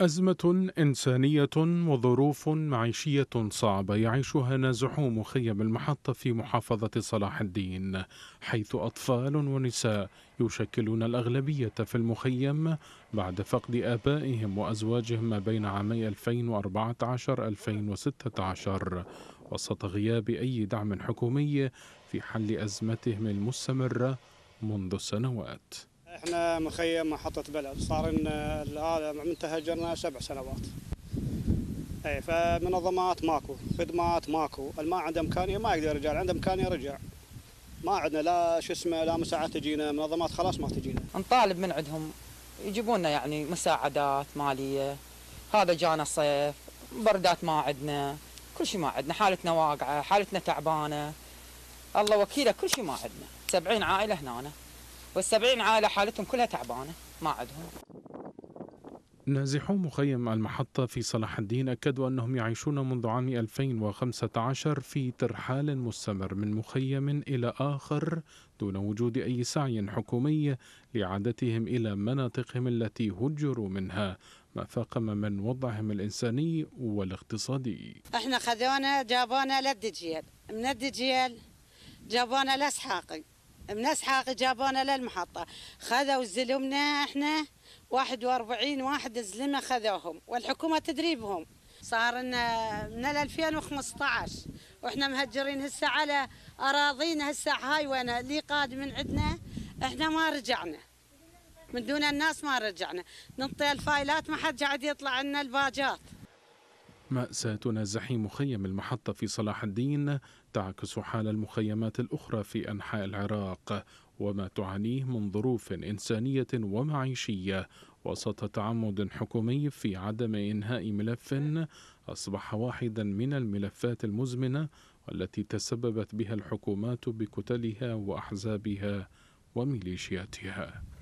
أزمة إنسانية وظروف معيشية صعبة يعيشها نازحو مخيم المحطة في محافظة صلاح الدين حيث أطفال ونساء يشكلون الأغلبية في المخيم بعد فقد آبائهم وأزواجهم ما بين عامي 2014-2016 وسط غياب أي دعم حكومي في حل أزمتهم المستمرة منذ سنوات احنا مخيم محطة بلد صار هذا من آه، تهجرنا سبع سنوات. اي فمنظمات ماكو، خدمات ماكو، الماء عنده امكانية ما يقدر يرجع، عنده امكانية رجع. ما عندنا لا شو اسمه لا مساعدات تجينا، منظمات خلاص ما تجينا. نطالب من عندهم يجيبون يعني مساعدات مالية. هذا جانا صيف، بردات ما عندنا، كل شيء ما عندنا، حالتنا واقعة، حالتنا تعبانة. الله وكيله كل شيء ما عندنا، 70 عائلة هنا أنا. والسبعين عائلة حالتهم كلها تعبانة ما عندهم نازحو مخيم المحطة في صلاح الدين أكدوا أنهم يعيشون منذ عام 2015 في ترحال مستمر من مخيم إلى آخر دون وجود أي سعي حكومي لعادتهم إلى مناطقهم التي هجروا منها ما فاقم من وضعهم الإنساني والاقتصادي احنا خذونا جابونا للدجيل من الدجيل جابونا لأسحاقي من اسحاق جابونا للمحطه خذوا زلمنا احنا 41 واحد زلمه خذوهم والحكومه تدريبهم صار لنا من 2015 واحنا مهجرين هسه على اراضينا هسه هاي وانا اللي قاد من عندنا احنا ما رجعنا من دون الناس ما رجعنا ننطي الفايلات ما حد قاعد يطلع لنا الباجات مأساتنا زحيم مخيم المحطة في صلاح الدين تعكس حال المخيمات الأخرى في أنحاء العراق وما تعانيه من ظروف إنسانية ومعيشية وسط تعمد حكومي في عدم إنهاء ملف أصبح واحدا من الملفات المزمنة والتي تسببت بها الحكومات بكتلها وأحزابها وميليشياتها